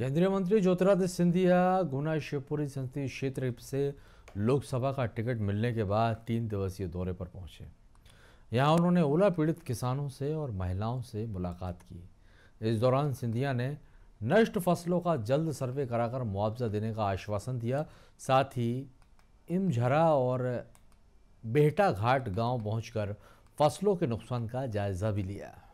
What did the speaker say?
केंद्रीय मंत्री ज्योतिरादित्य सिंधिया गुना शिवपुरी संसदीय क्षेत्र से लोकसभा का टिकट मिलने के बाद तीन दिवसीय दौरे पर पहुंचे यहां उन्होंने ओला पीड़ित किसानों से और महिलाओं से मुलाकात की इस दौरान सिंधिया ने नष्ट फसलों का जल्द सर्वे कराकर मुआवजा देने का आश्वासन दिया साथ ही इमझरा और बेहटा घाट गाँव पहुंचकर फसलों के नुकसान का जायजा भी लिया